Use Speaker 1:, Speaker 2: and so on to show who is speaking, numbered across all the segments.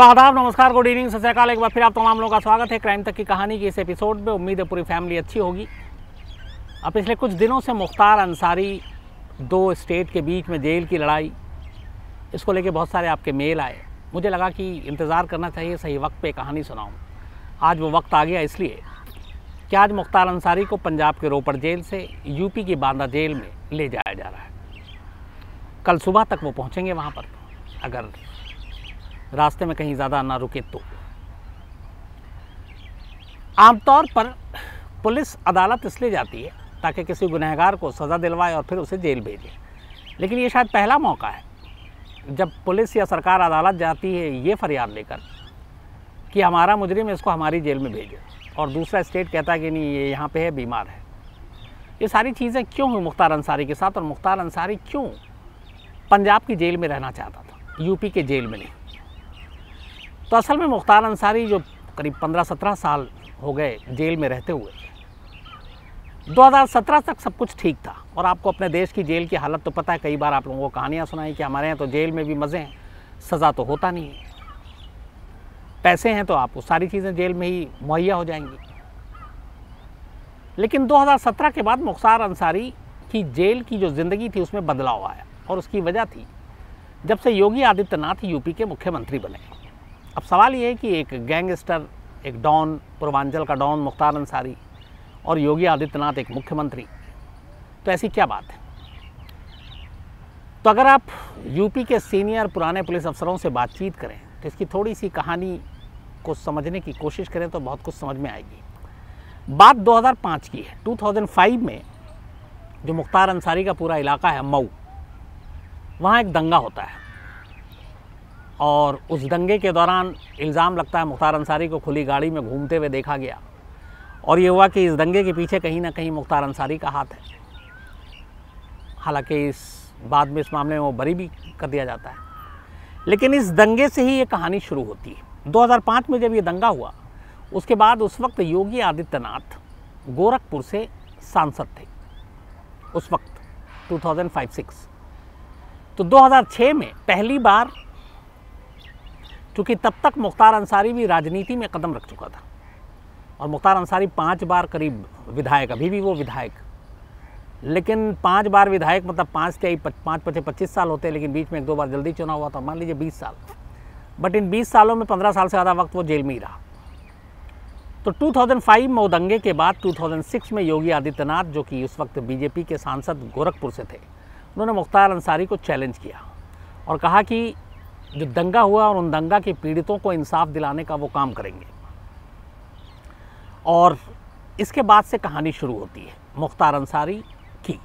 Speaker 1: तो आदाब नमस्कार गुड इवनिंग सत्याकाल एक बार फिर आप तमाम लोगों का स्वागत है क्राइम तक की कहानी की इस एपिसोड में उम्मीद है पूरी फैमिली अच्छी होगी अब पिछले कुछ दिनों से मुख्तार अंसारी दो स्टेट के बीच में जेल की लड़ाई इसको लेके बहुत सारे आपके मेल आए मुझे लगा कि इंतज़ार करना चाहिए सही वक्त पे कहानी सुनाऊँ आज वो वक्त आ गया इसलिए कि आज मुख्तार अंसारी को पंजाब के रोपड़ जेल से यूपी की बांदा जेल में ले जाया जा रहा है कल सुबह तक वो पहुँचेंगे वहाँ पर अगर रास्ते में कहीं ज़्यादा ना रुके तो आमतौर पर पुलिस अदालत इसलिए जाती है ताकि किसी गुनहगार को सज़ा दिलवाए और फिर उसे जेल भेजे लेकिन ये शायद पहला मौका है जब पुलिस या सरकार अदालत जाती है ये फरियाद लेकर कि हमारा मुजरिम इसको हमारी जेल में भेजो और दूसरा स्टेट कहता है कि नहीं ये यहाँ पे है बीमार है ये सारी चीज़ें क्यों हुई मुख्तार अंसारी के साथ और मुख्तार अंसारी क्यों पंजाब की जेल में रहना चाहता था यूपी के जेल में नहीं तो असल में मुख्तार अंसारी जो करीब 15-17 साल हो गए जेल में रहते हुए 2017 तक सब कुछ ठीक था और आपको अपने देश की जेल की हालत तो पता है कई बार आप लोगों को कहानियाँ सुनाई कि हमारे यहाँ तो जेल में भी मज़े हैं सज़ा तो होता नहीं है पैसे हैं तो आपको सारी चीज़ें जेल में ही मुहैया हो जाएंगी लेकिन 2017 के बाद मुख्तार अंसारी की जेल की जो ज़िंदगी थी उसमें बदलाव आया और उसकी वजह थी जब से योगी आदित्यनाथ यूपी के मुख्यमंत्री बने अब सवाल ये है कि एक गैंगस्टर एक डॉन पूर्वांचल का डॉन मुख्तार अंसारी और योगी आदित्यनाथ एक मुख्यमंत्री तो ऐसी क्या बात है तो अगर आप यूपी के सीनियर पुराने पुलिस अफसरों से बातचीत करें तो इसकी थोड़ी सी कहानी को समझने की कोशिश करें तो बहुत कुछ समझ में आएगी बात 2005 की है 2005 में जो मुख्तार अंसारी का पूरा इलाका है मऊ वहाँ एक दंगा होता है और उस दंगे के दौरान इल्ज़ाम लगता है मुख्तार अंसारी को खुली गाड़ी में घूमते हुए देखा गया और ये हुआ कि इस दंगे के पीछे कहीं ना कहीं मुख्तार अंसारी का हाथ है हालांकि इस बाद में इस मामले में वो बरी भी कर दिया जाता है लेकिन इस दंगे से ही ये कहानी शुरू होती है 2005 में जब ये दंगा हुआ उसके बाद उस वक्त योगी आदित्यनाथ गोरखपुर से सांसद थे उस वक्त 2005-6 तो 2006 में पहली बार क्योंकि तब तक मुख्तार अंसारी भी राजनीति में कदम रख चुका था और मुख्तार अंसारी पाँच बार करीब विधायक अभी भी वो विधायक लेकिन पाँच बार विधायक मतलब पाँच के पाँच पचे पच्चीस साल होते हैं लेकिन बीच में एक दो बार जल्दी चुनाव हुआ था मान लीजिए बीस साल बट इन बीस सालों में पंद्रह साल से ज़्यादा वक्त वो जेल में ही रहा तो 2005 में उदंगे के बाद 2006 में योगी आदित्यनाथ जो कि उस वक्त बीजेपी के सांसद गोरखपुर से थे उन्होंने मुख्तार अंसारी को चैलेंज किया और कहा कि जो दंगा हुआ और उन दंगा के पीड़ितों को इंसाफ दिलाने का वो काम करेंगे और इसके बाद से कहानी शुरू होती है मुख्तार अंसारी की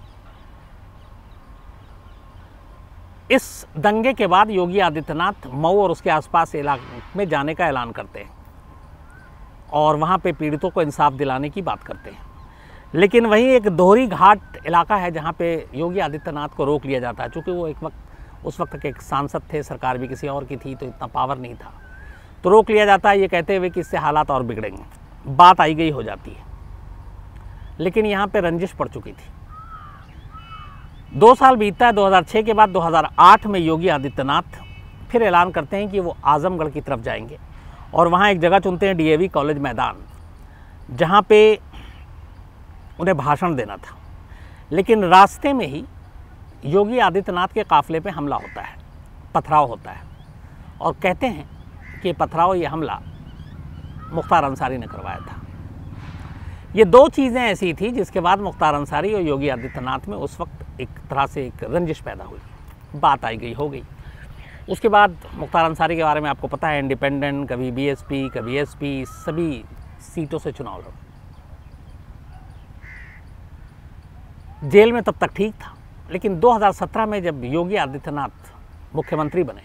Speaker 1: इस दंगे के बाद योगी आदित्यनाथ मऊ और उसके आसपास इलाके में जाने का ऐलान करते हैं और वहाँ पे पीड़ितों को इंसाफ दिलाने की बात करते हैं लेकिन वहीं एक दोहरी घाट इलाका है जहाँ पे योगी आदित्यनाथ को रोक लिया जाता है चूँकि वो एक वक्त उस वक्त के सांसद थे सरकार भी किसी और की थी तो इतना पावर नहीं था तो रोक लिया जाता है ये कहते हुए कि इससे हालात और बिगड़ेंगे बात आई गई हो जाती है लेकिन यहाँ पर रंजिश पड़ चुकी थी दो साल बीतता है 2006 के बाद 2008 में योगी आदित्यनाथ फिर ऐलान करते हैं कि वो आज़मगढ़ की तरफ जाएंगे और वहाँ एक जगह चुनते हैं डीएवी कॉलेज मैदान जहाँ पे उन्हें भाषण देना था लेकिन रास्ते में ही योगी आदित्यनाथ के काफ़िले पे हमला होता है पथराव होता है और कहते हैं कि पथराव ये हमला मुख्तार अंसारी ने करवाया था ये दो चीज़ें ऐसी थी जिसके बाद मुख्तार अंसारी और योगी आदित्यनाथ में उस वक्त एक तरह से एक रंजिश पैदा हुई बात आई गई हो गई उसके बाद मुख्तार अंसारी के बारे में आपको पता है इंडिपेंडेंट कभी बीएसपी कभी एसपी सभी सीटों से चुनाव लड़ जेल में तब तक ठीक था लेकिन 2017 में जब योगी आदित्यनाथ मुख्यमंत्री बने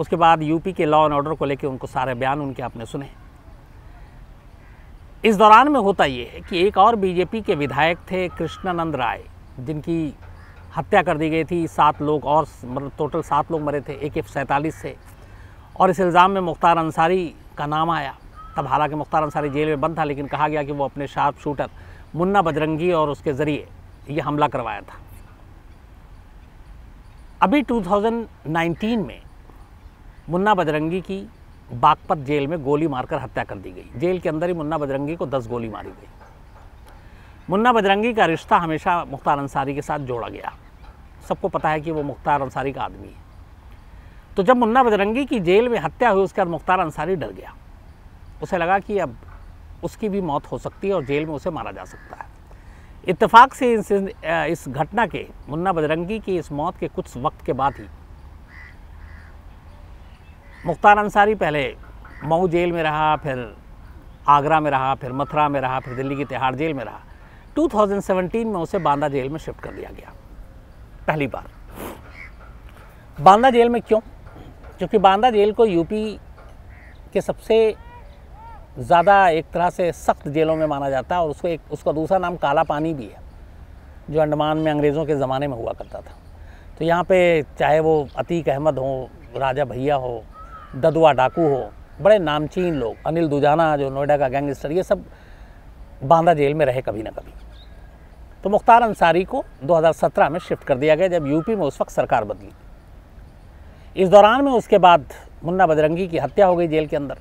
Speaker 1: उसके बाद यूपी के लॉ एंड ऑर्डर को लेकर उनको सारे बयान उनके आपने सुने इस दौरान में होता ये है कि एक और बीजेपी के विधायक थे कृष्णानंद राय जिनकी हत्या कर दी गई थी सात लोग और मतलब टोटल सात लोग मरे थे एक एफ सैंतालीस से और इस इल्ज़ाम में मुख्तार अंसारी का नाम आया तब हालांकि मुख्तार अंसारी जेल में बंद था लेकिन कहा गया कि वो अपने शार्प शूटर मुन्ना बजरंगी और उसके ज़रिए ये हमला करवाया था अभी 2019 में मुन्ना बजरंगी की बागपत जेल में गोली मारकर हत्या कर दी गई जेल के अंदर ही मुन्ना बजरंगी को 10 गोली मारी गई मुन्ना बजरंगी का रिश्ता हमेशा मुख्तार अंसारी के साथ जोड़ा गया सबको पता है कि वो मुख्तार अंसारी का आदमी है तो जब मुन्ना बजरंगी की जेल में हत्या हुई उसके बाद मुख्तार अंसारी डर गया उसे लगा कि अब उसकी भी मौत हो सकती है और जेल में उसे मारा जा सकता है इत्तेफाक से इस इस घटना के मुन्ना बजरंगी की इस मौत के कुछ वक्त के बाद ही मुख्तार अंसारी पहले मऊ जेल में रहा फिर आगरा में रहा फिर मथुरा में रहा फिर दिल्ली की तिहाड़ जेल में रहा 2017 में उसे बांदा जेल में शिफ्ट कर दिया गया पहली बार बांदा जेल में क्यों क्योंकि बांदा जेल को यूपी के सबसे ज़्यादा एक तरह से सख्त जेलों में माना जाता है और उसको एक उसका दूसरा नाम काला पानी भी है जो अंडमान में अंग्रेज़ों के ज़माने में हुआ करता था तो यहाँ पे चाहे वो अतीक अहमद हो राजा भैया हो ददुआ डाकू हो बड़े नामचीन लोग अनिल दुजाना जो नोएडा का गैंगस्टर ये सब बांदा जेल में रहे कभी ना कभी तो मुख्तार अंसारी को 2017 में शिफ्ट कर दिया गया जब यूपी में उस वक्त सरकार बदली इस दौरान में उसके बाद मुन्ना बजरंगी की हत्या हो गई जेल के अंदर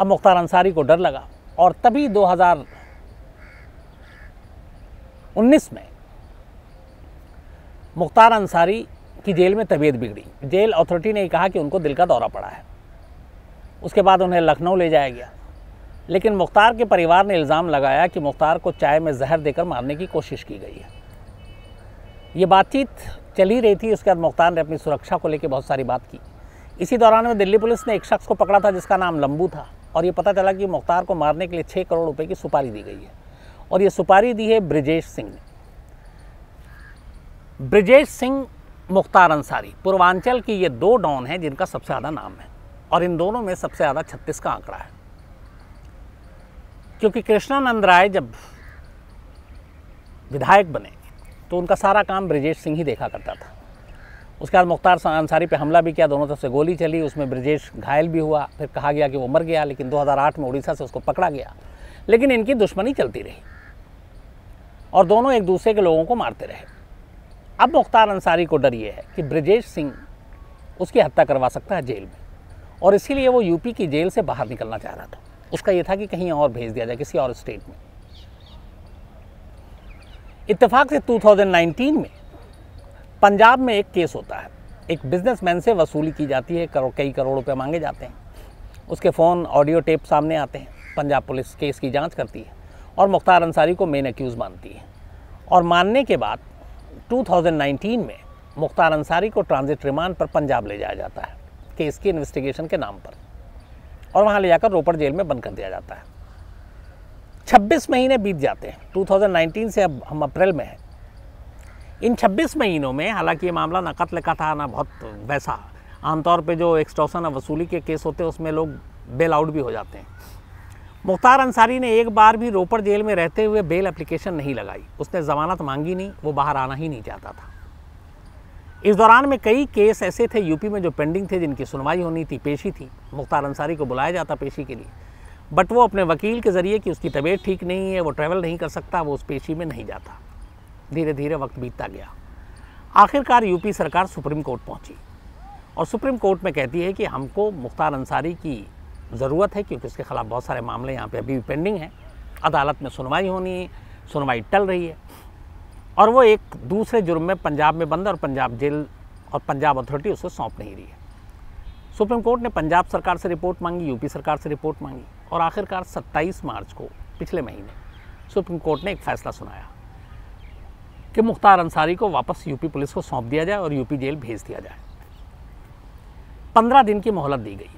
Speaker 1: अब मुख्तार अंसारी को डर लगा और तभी 2019 में मुख्तार अंसारी की जेल में तबीयत बिगड़ी जेल अथॉरिटी ने कहा कि उनको दिल का दौरा पड़ा है उसके बाद उन्हें लखनऊ ले जाया गया लेकिन मुख्तार के परिवार ने इल्ज़ाम लगाया कि मुख्तार को चाय में जहर देकर मारने की कोशिश की गई है ये बातचीत चली रही थी उसके बाद मुख्तार ने अपनी सुरक्षा को लेकर बहुत सारी बात की इसी दौरान में दिल्ली पुलिस ने एक शख्स को पकड़ा था जिसका नाम लंबू था और ये पता चला कि मुख्तार को मारने के लिए छः करोड़ रुपए की सुपारी दी गई है और ये सुपारी दी है ब्रजेश सिंह ने ब्रजेश सिंह मुख्तार अंसारी पूर्वांचल की ये दो डॉन हैं जिनका सबसे ज़्यादा नाम है और इन दोनों में सबसे ज़्यादा छत्तीस का आंकड़ा है क्योंकि कृष्णानंद राय जब विधायक बने तो उनका सारा काम ब्रजेश सिंह ही देखा करता था उसके बाद मुख्तार अंसारी पे हमला भी किया दोनों तरफ से गोली चली उसमें ब्रजेश घायल भी हुआ फिर कहा गया कि वो मर गया लेकिन 2008 में उड़ीसा से उसको पकड़ा गया लेकिन इनकी दुश्मनी चलती रही और दोनों एक दूसरे के लोगों को मारते रहे अब मुख्तार अंसारी को डर ये है कि ब्रजेश सिंह उसकी हत्या करवा सकता है जेल में और इसीलिए वो यूपी की जेल से बाहर निकलना चाह रहा था उसका ये था कि कहीं और भेज दिया जाए किसी और स्टेट में इतफाक़ से 2019 में पंजाब में एक केस होता है एक बिजनेसमैन से वसूली की जाती है करो कई करोड़ रुपये मांगे जाते हैं उसके फ़ोन ऑडियो टेप सामने आते हैं पंजाब पुलिस केस की जांच करती है और मुख्तार अंसारी को मेन एक्यूज़ मानती है और मानने के बाद 2019 में मुख्तार अंसारी को ट्रांजिट रिमांड पर पंजाब ले जाया जाता है केस की इन्वेस्टिगेशन के नाम पर और वहाँ ले जाकर रोपड़ जेल में बंद कर दिया जाता है 26 महीने बीत जाते हैं 2019 से अब हम अप्रैल में हैं इन 26 महीनों में हालांकि ये मामला ना कत्ल का था ना बहुत वैसा आमतौर पे जो एक्सटॉसन वसूली के केस होते हैं उसमें लोग बेल आउट भी हो जाते हैं मुख्तार अंसारी ने एक बार भी रोपड़ जेल में रहते हुए बेल एप्लीकेशन नहीं लगाई उसने ज़मानत मांगी नहीं वो बाहर आना ही नहीं चाहता था इस दौरान में कई केस ऐसे थे यूपी में जो पेंडिंग थे जिनकी सुनवाई होनी थी पेशी थी मुख्तार अंसारी को बुलाया जाता पेशी के लिए बट वो अपने वकील के ज़रिए कि उसकी तबीयत ठीक नहीं है वो ट्रैवल नहीं कर सकता वो उस पेशी में नहीं जाता धीरे धीरे वक्त बीतता गया आखिरकार यूपी सरकार सुप्रीम कोर्ट पहुंची और सुप्रीम कोर्ट में कहती है कि हमको मुख्तार अंसारी की ज़रूरत है क्योंकि उसके ख़िलाफ़ बहुत सारे मामले यहाँ पे अभी भी पेंडिंग हैं अदालत में सुनवाई होनी है सुनवाई टल रही है और वो एक दूसरे जुर्म में पंजाब में बंद और पंजाब जेल और पंजाब अथॉरिटी उसे सौंप नहीं रही है सुप्रीम कोर्ट ने पंजाब सरकार से रिपोर्ट मांगी यूपी सरकार से रिपोर्ट मांगी और आखिरकार 27 मार्च को पिछले महीने सुप्रीम कोर्ट ने एक फैसला सुनाया कि मुख्तार अंसारी को वापस यूपी पुलिस को सौंप दिया जाए और यूपी जेल भेज दिया जाए पंद्रह दिन की मोहलत दी गई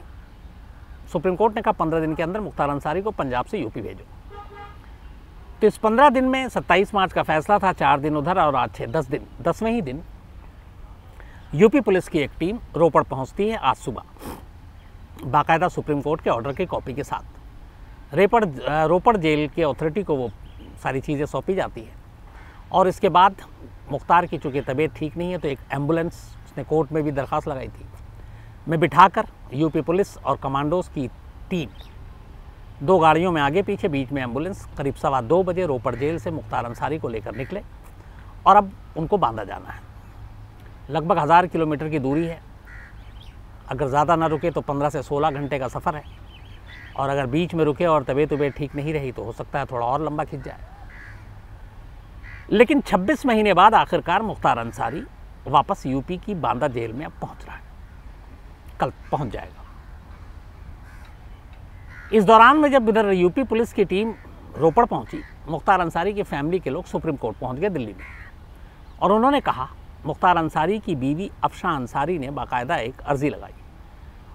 Speaker 1: सुप्रीम कोर्ट ने कहा पंद्रह दिन के अंदर मुख्तार अंसारी को पंजाब से यूपी भेजो तो इस पंद्रह दिन में सत्ताईस मार्च का फैसला था चार दिन उधर और आज छः दस दिन दसवें ही दिन यूपी पुलिस की एक टीम रोपड़ पहुंचती है आज सुबह बाकायदा सुप्रीम कोर्ट के ऑर्डर की कॉपी के साथ रेपड़ रोपड़ जेल की अथॉरिटी को वो सारी चीज़ें सौंपी जाती है और इसके बाद मुख्तार की चूँकि तबीयत ठीक नहीं है तो एक एम्बुलेंस उसने कोर्ट में भी दरख्वास्त लगाई थी मैं बिठाकर यूपी पुलिस और कमांडोज की टीम दो गाड़ियों में आगे पीछे बीच में एम्बुलेंस करीब सवा दो बजे रोपड़ जेल से मुख्तार अंसारी को लेकर निकले और अब उनको बांधा जाना है लगभग हज़ार किलोमीटर की दूरी है अगर ज़्यादा ना रुके तो पंद्रह से सोलह घंटे का सफ़र है और अगर बीच में रुके और तबीयत उबीयत ठीक नहीं रही तो हो सकता है थोड़ा और लंबा खिंच जाए लेकिन 26 महीने बाद आखिरकार मुख्तार अंसारी वापस यूपी की बांदा जेल में अब पहुंच रहा है कल पहुंच जाएगा इस दौरान में जब इधर यूपी पुलिस की टीम रोपड़ पहुंची मुख्तार अंसारी की फैमिली के लोग सुप्रीम कोर्ट पहुंच गए दिल्ली में और उन्होंने कहा मुख्तार अंसारी की बीवी अफशा अंसारी ने बाकायदा एक अर्ज़ी लगाई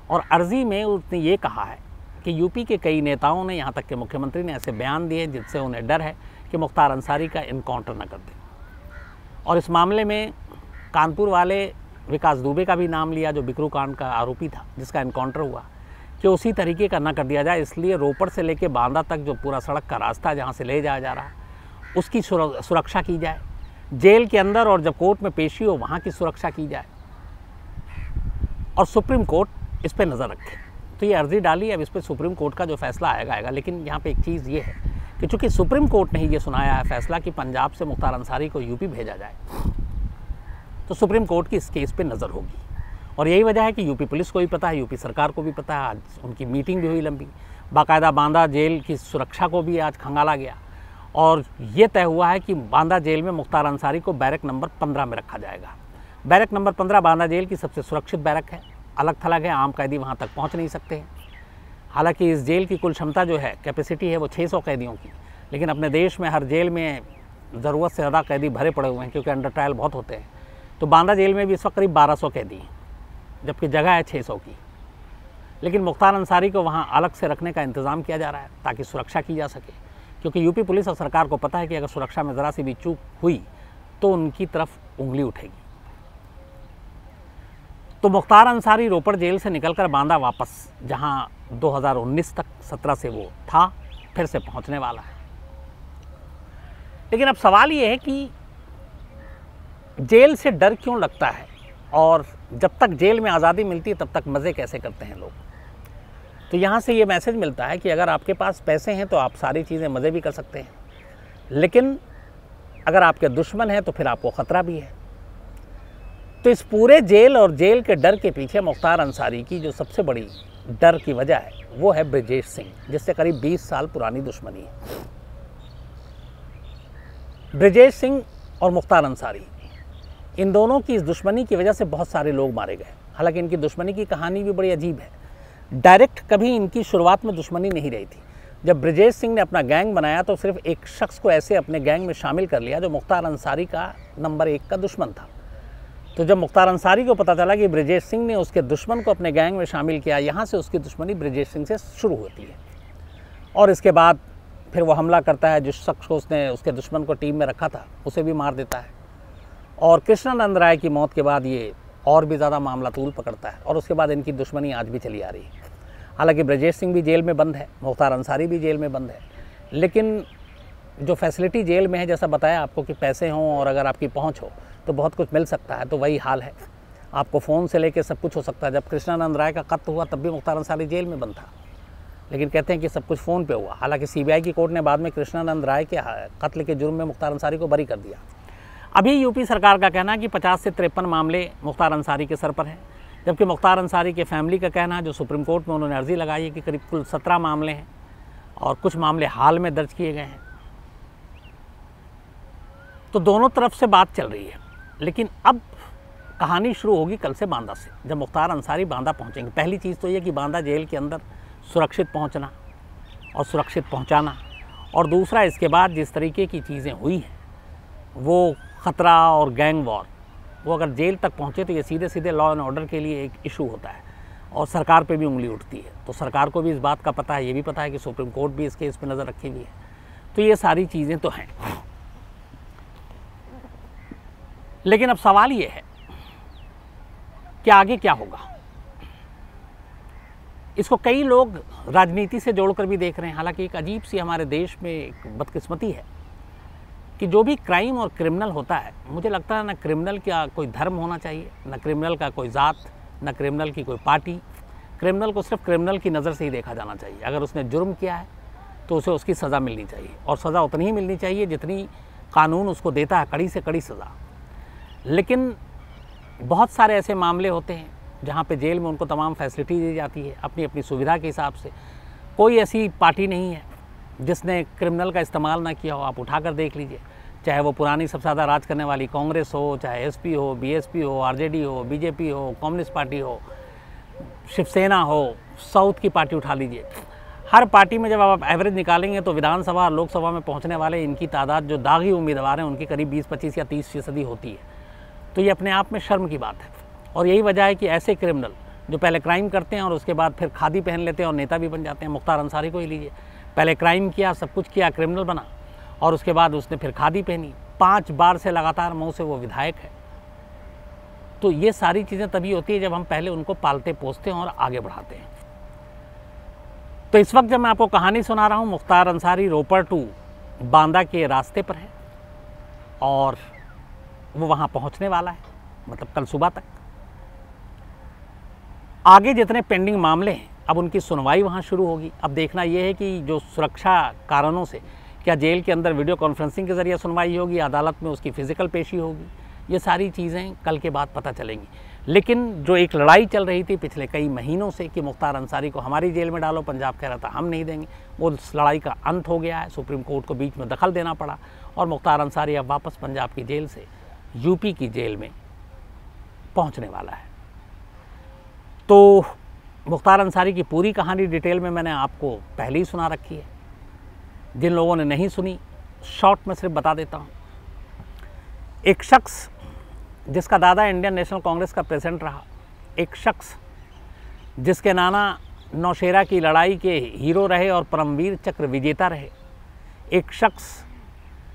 Speaker 1: और अर्ज़ी में उसने ये कहा है कि यूपी के कई नेताओं ने यहाँ तक के मुख्यमंत्री ने ऐसे बयान दिए जिससे उन्हें डर है कि मुख्तार अंसारी का इनकाउंटर ना कर दें और इस मामले में कानपुर वाले विकास दुबे का भी नाम लिया जो बिक्रू कांड का आरोपी था जिसका इनकाउंटर हुआ कि उसी तरीके का ना कर दिया जाए इसलिए रोपड़ से लेकर बांदा तक जो पूरा सड़क का रास्ता जहाँ से ले जाया जा रहा उसकी सुरक्षा की जाए जेल के अंदर और जब कोर्ट में पेशी हो वहाँ की सुरक्षा की जाए और सुप्रीम कोर्ट इस पर नज़र रखे तो ये अर्ज़ी डाली अब इस पर सुप्रीम कोर्ट का जो फैसला आएगा आएगा लेकिन यहाँ पे एक चीज़ ये है कि चूँकि सुप्रीम कोर्ट ने ही ये सुनाया है फैसला कि पंजाब से मुख्तार अंसारी को यूपी भेजा जाए तो सुप्रीम कोर्ट की इस केस पे नज़र होगी और यही वजह है कि यूपी पुलिस को भी पता है यूपी सरकार को भी पता है आज उनकी मीटिंग भी हुई लंबी बाकायदा बांदा जेल की सुरक्षा को भी आज खंगाला गया और ये तय हुआ है कि बांदा जेल में मुख्तार अंसारी को बैरक नंबर पंद्रह में रखा जाएगा बैरक नंबर पंद्रह बांदा जेल की सबसे सुरक्षित बैरक है अलग थलग है आम कैदी वहाँ तक पहुँच नहीं सकते हैं हालांकि इस जेल की कुल क्षमता जो है कैपेसिटी है वो 600 कैदियों की लेकिन अपने देश में हर जेल में ज़रूरत से ज़्यादा कैदी भरे पड़े हुए हैं क्योंकि अंडर ट्रायल बहुत होते हैं तो बांदा जेल में भी इस वक्त करीब 1200 कैदी हैं जबकि जगह है 600 की लेकिन मुख्तार अंसारी को वहाँ अलग से रखने का इंतज़ाम किया जा रहा है ताकि सुरक्षा की जा सके क्योंकि यूपी पुलिस और सरकार को पता है कि अगर सुरक्षा में ज़रा सी भी चूक हुई तो उनकी तरफ उंगली उठेगी तो मुख्तार अंसारी रोपड़ जेल से निकलकर बांदा वापस जहाँ 2019 तक 17 से वो था फिर से पहुंचने वाला है लेकिन अब सवाल ये है कि जेल से डर क्यों लगता है और जब तक जेल में आज़ादी मिलती है तब तक मज़े कैसे करते हैं लोग तो यहाँ से ये मैसेज मिलता है कि अगर आपके पास पैसे हैं तो आप सारी चीज़ें मज़े भी कर सकते हैं लेकिन अगर आपके दुश्मन हैं तो फिर आपको ख़तरा भी है तो इस पूरे जेल और जेल के डर के पीछे मुख्तार अंसारी की जो सबसे बड़ी डर की वजह है वो है ब्रजेश सिंह जिससे करीब 20 साल पुरानी दुश्मनी है ब्रजेश सिंह और मुख्तार अंसारी इन दोनों की इस दुश्मनी की वजह से बहुत सारे लोग मारे गए हालांकि इनकी दुश्मनी की कहानी भी बड़ी अजीब है डायरेक्ट कभी इनकी शुरुआत में दुश्मनी नहीं रही थी जब ब्रजेश सिंह ने अपना गैंग बनाया तो सिर्फ एक शख्स को ऐसे अपने गैंग में शामिल कर लिया जो मुख्तार अंसारी का नंबर एक का दुश्मन था तो जब मुख्तार अंसारी को पता चला कि ब्रजेश सिंह ने उसके दुश्मन को अपने गैंग में शामिल किया यहाँ से उसकी दुश्मनी ब्रजेश सिंह से शुरू होती है और इसके बाद फिर वो हमला करता है जिस शख्स को उसने उसके दुश्मन को टीम में रखा था उसे भी मार देता है और कृष्णानंद राय की मौत के बाद ये और भी ज़्यादा मामला तूल पकड़ता है और उसके बाद इनकी दुश्मनी आज भी चली आ रही है हालांकि ब्रजेश सिंह भी जेल में बंद है मुख्तार अंसारी भी जेल में बंद है लेकिन जो फैसिलिटी जेल में है जैसा बताया आपको कि पैसे हों और अगर आपकी पहुँच हो तो बहुत कुछ मिल सकता है तो वही हाल है आपको फ़ोन से लेकर सब कुछ हो सकता है जब कृष्णानंद राय का कत्ल हुआ तब भी मुख्तार अंसारी जेल में बंद था लेकिन कहते हैं कि सब कुछ फ़ोन पे हुआ हालांकि सीबीआई की कोर्ट ने बाद में कृष्णानंद राय के कत्ल के जुर्म में मुख्तार अंसारी को बरी कर दिया अभी यूपी सरकार का कहना है कि पचास से तिरपन मामले मुख्तार अंसारी के सर पर हैं जबकि मुख्तार अंसारी के फैमिली का कहना है जो सुप्रीम कोर्ट में उन्होंने अर्जी लगाई है कि करीब कुल सत्रह मामले हैं और कुछ मामले हाल में दर्ज किए गए हैं तो दोनों तरफ से बात चल रही है लेकिन अब कहानी शुरू होगी कल से बांदा से जब मुख्तार अंसारी बांदा पहुँचेंगे पहली चीज़ तो ये कि बांदा जेल के अंदर सुरक्षित पहुँचना और सुरक्षित पहुँचाना और दूसरा इसके बाद जिस तरीके की चीज़ें हुई हैं वो ख़तरा और गैंग वॉर वो अगर जेल तक पहुँचे तो ये सीधे सीधे लॉ एंड ऑर्डर के लिए एक इशू होता है और सरकार पर भी उंगली उठती है तो सरकार को भी इस बात का पता है ये भी पता है कि सुप्रीम कोर्ट भी इसके इस पर नज़र रखी हुई है तो ये सारी चीज़ें तो हैं लेकिन अब सवाल ये है कि आगे क्या होगा इसको कई लोग राजनीति से जोड़कर भी देख रहे हैं हालांकि एक अजीब सी हमारे देश में एक बदकिस्मती है कि जो भी क्राइम और क्रिमिनल होता है मुझे लगता है ना क्रिमिनल का कोई धर्म होना चाहिए ना क्रिमिनल का कोई ज़ात ना क्रिमिनल की कोई पार्टी क्रिमिनल को सिर्फ क्रिमिनल की नज़र से ही देखा जाना चाहिए अगर उसने जुर्म किया है तो उसे उसकी सज़ा मिलनी चाहिए और सज़ा उतनी ही मिलनी चाहिए जितनी कानून उसको देता है कड़ी से कड़ी सज़ा लेकिन बहुत सारे ऐसे मामले होते हैं जहाँ पे जेल में उनको तमाम फैसिलिटी दी जाती है अपनी अपनी सुविधा के हिसाब से कोई ऐसी पार्टी नहीं है जिसने क्रिमिनल का इस्तेमाल ना किया हो आप उठा कर देख लीजिए चाहे वो पुरानी सबसे ज़्यादा राज करने वाली कांग्रेस हो चाहे एसपी हो बीएसपी हो आरजेडी हो बीजेपी हो कम्युनिस्ट पार्टी हो शिवसेना हो साउथ की पार्टी उठा लीजिए हर पार्टी में जब आप एवरेज निकालेंगे तो विधानसभा लोकसभा में पहुंचने वाले इनकी तादाद जो दागी उम्मीदवार हैं उनकी करीब 20, 25 या 30 फीसदी होती है तो ये अपने आप में शर्म की बात है और यही वजह है कि ऐसे क्रिमिनल जो पहले क्राइम करते हैं और उसके बाद फिर खादी पहन लेते हैं और नेता भी बन जाते हैं मुख्तार अंसारी को ही लीजिए पहले क्राइम किया सब कुछ किया क्रिमिनल बना और उसके बाद उसने फिर खादी पहनी पाँच बार से लगातार मुँह से वो विधायक है तो ये सारी चीज़ें तभी होती है जब हम पहले उनको पालते पोसते हैं और आगे बढ़ाते हैं तो इस वक्त जब मैं आपको कहानी सुना रहा हूँ मुख्तार अंसारी रोपर टू बांदा के रास्ते पर है और वो वहाँ पहुँचने वाला है मतलब कल सुबह तक आगे जितने पेंडिंग मामले हैं अब उनकी सुनवाई वहाँ शुरू होगी अब देखना यह है कि जो सुरक्षा कारणों से क्या जेल के अंदर वीडियो कॉन्फ्रेंसिंग के ज़रिए सुनवाई होगी अदालत में उसकी फ़िज़िकल पेशी होगी ये सारी चीज़ें कल के बाद पता चलेंगी लेकिन जो एक लड़ाई चल रही थी पिछले कई महीनों से कि मुख्तार अंसारी को हमारी जेल में डालो पंजाब कह रहा था हम नहीं देंगे वो उस लड़ाई का अंत हो गया है सुप्रीम कोर्ट को बीच में दखल देना पड़ा और मुख्तार अंसारी अब वापस पंजाब की जेल से यूपी की जेल में पहुंचने वाला है तो मुख्तार अंसारी की पूरी कहानी डिटेल में मैंने आपको पहले ही सुना रखी है जिन लोगों ने नहीं सुनी शॉर्ट में सिर्फ बता देता हूँ एक शख्स जिसका दादा इंडियन नेशनल कांग्रेस का प्रेसिडेंट रहा एक शख्स जिसके नाना नौशेरा की लड़ाई के हीरो रहे और परमवीर चक्र विजेता रहे एक शख्स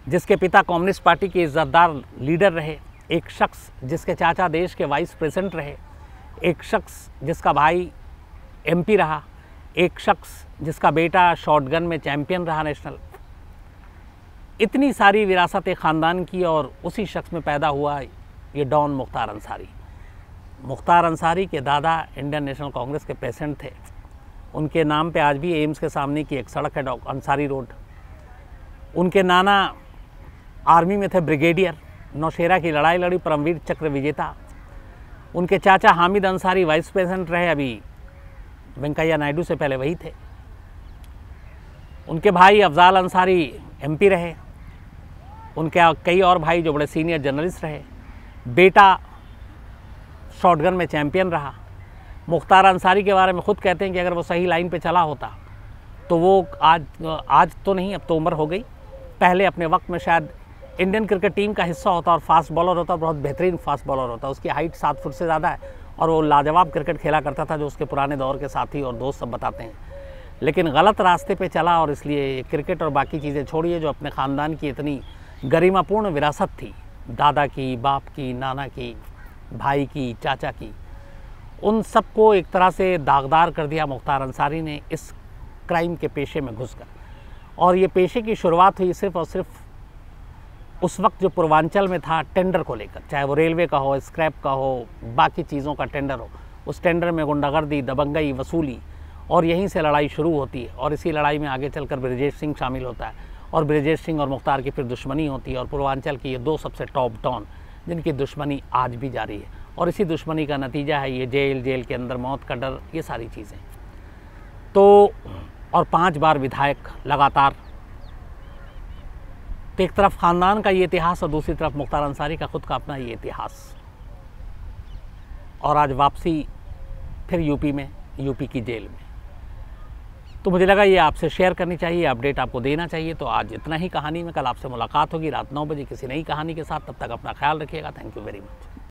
Speaker 1: जिसके पिता कम्युनिस्ट पार्टी के इज्जतदार लीडर रहे एक शख्स जिसके चाचा देश के वाइस प्रेसिडेंट रहे एक शख्स जिसका भाई एमपी रहा एक शख्स जिसका बेटा शॉटगन में चैंपियन रहा नेशनल इतनी सारी विरासत ख़ानदान की और उसी शख्स में पैदा हुआ ये डॉन मुख्तार अंसारी मुख्तार अंसारी के दादा इंडियन नेशनल कांग्रेस के प्रेसिडेंट थे उनके नाम पे आज भी एम्स के सामने की एक सड़क है डॉ अंसारी रोड उनके नाना आर्मी में थे ब्रिगेडियर नौशेरा की लड़ाई लड़ी परमवीर चक्र विजेता उनके चाचा हामिद अंसारी वाइस प्रेसिडेंट रहे अभी वेंकैया नायडू से पहले वही थे उनके भाई अफजाल अंसारी एमपी रहे उनके कई और भाई जो बड़े सीनियर जर्नलिस्ट रहे बेटा शॉटगन में चैम्पियन रहा मुख्तार अंसारी के बारे में खुद कहते हैं कि अगर वो सही लाइन पे चला होता तो वो आज आज तो नहीं अब तो उम्र हो गई पहले अपने वक्त में शायद इंडियन क्रिकेट टीम का हिस्सा होता और फास्ट बॉलर होता बहुत बेहतरीन फास्ट बॉलर होता उसकी हाइट सात फुट से ज़्यादा है और वो लाजवाब क्रिकेट खेला करता था जो उसके पुराने दौर के साथी और दोस्त सब बताते हैं लेकिन गलत रास्ते पे चला और इसलिए क्रिकेट और बाकी चीज़ें छोड़िए जो अपने ख़ानदान की इतनी गरिमापूर्ण विरासत थी दादा की बाप की नाना की भाई की चाचा की उन सबको एक तरह से दागदार कर दिया मुख्तार अंसारी ने इस क्राइम के पेशे में घुस कर और ये पेशे की शुरुआत हुई सिर्फ और सिर्फ उस वक्त जो पूर्वांचल में था टेंडर को लेकर चाहे वो रेलवे का हो स्क्रैप का हो बाकी चीज़ों का टेंडर हो उस टेंडर में गुंडागर्दी दबंगई वसूली और यहीं से लड़ाई शुरू होती है और इसी लड़ाई में आगे चलकर ब्रजेश सिंह शामिल होता है और ब्रजेश सिंह और मुख्तार की फिर दुश्मनी होती है और पूर्वांचल की ये दो सबसे टॉप टाउन जिनकी दुश्मनी आज भी जारी है और इसी दुश्मनी का नतीजा है ये जेल जेल के अंदर मौत का डर ये सारी चीज़ें तो और पांच बार विधायक लगातार तो एक तरफ ख़ानदान का ये इतिहास और दूसरी तरफ मुख्तार अंसारी का ख़ुद का अपना ये इतिहास और आज वापसी फिर यूपी में यूपी की जेल में तो मुझे लगा ये आपसे शेयर करनी चाहिए अपडेट आपको देना चाहिए तो आज इतना ही कहानी में कल आपसे मुलाकात होगी रात नौ बजे किसी नई कहानी के साथ तब तक अपना ख्याल रखिएगा थैंक यू वेरी मच